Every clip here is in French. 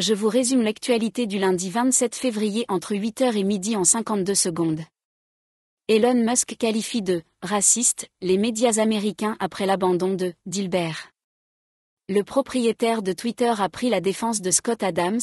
je vous résume l'actualité du lundi 27 février entre 8h et midi en 52 secondes. Elon Musk qualifie de raciste les médias américains après l'abandon de Dilbert. Le propriétaire de Twitter a pris la défense de Scott Adams,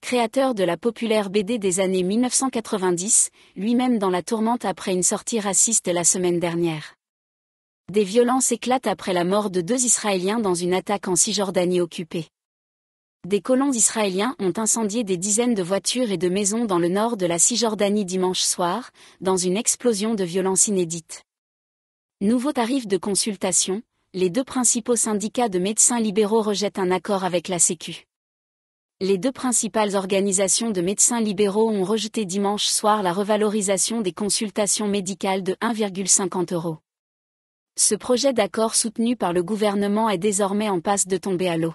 créateur de la populaire BD des années 1990, lui-même dans la tourmente après une sortie raciste la semaine dernière. Des violences éclatent après la mort de deux Israéliens dans une attaque en Cisjordanie occupée des colons israéliens ont incendié des dizaines de voitures et de maisons dans le nord de la Cisjordanie dimanche soir, dans une explosion de violence inédite. Nouveau tarif de consultation, les deux principaux syndicats de médecins libéraux rejettent un accord avec la Sécu. Les deux principales organisations de médecins libéraux ont rejeté dimanche soir la revalorisation des consultations médicales de 1,50 euros. Ce projet d'accord soutenu par le gouvernement est désormais en passe de tomber à l'eau.